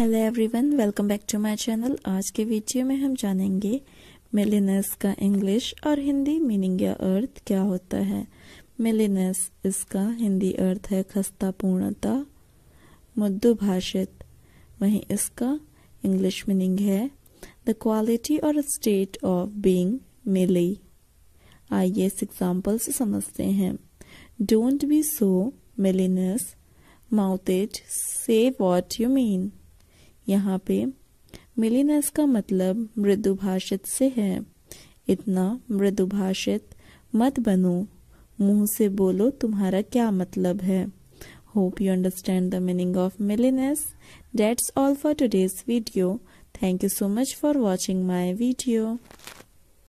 hello everyone welcome back to my channel आज के video में हम जानेंगे मिलीनस का इंग्लिश और हिंदी मीनिंग या अर्थ क्या होता है मिलीनस इसका हिंदी अर्थ है खस्ता पूर्णता मुद्दू भाषित वहीं इसका इंग्लिश मीनिंग है द क्वालिटी और स्टेट ऑफ बीइंग मिली आइए इस एग्जाम्पल से समझते हैं don't be so mealiness mouth it say what you mean यहाँ पे मिलीनस का मतलब मृदुभाषित से है इतना मृदुभाषित मत बनो मुंह से बोलो तुम्हारा क्या मतलब है hope you understand the meaning of mealiness that's all for today's video thank you so much for watching my video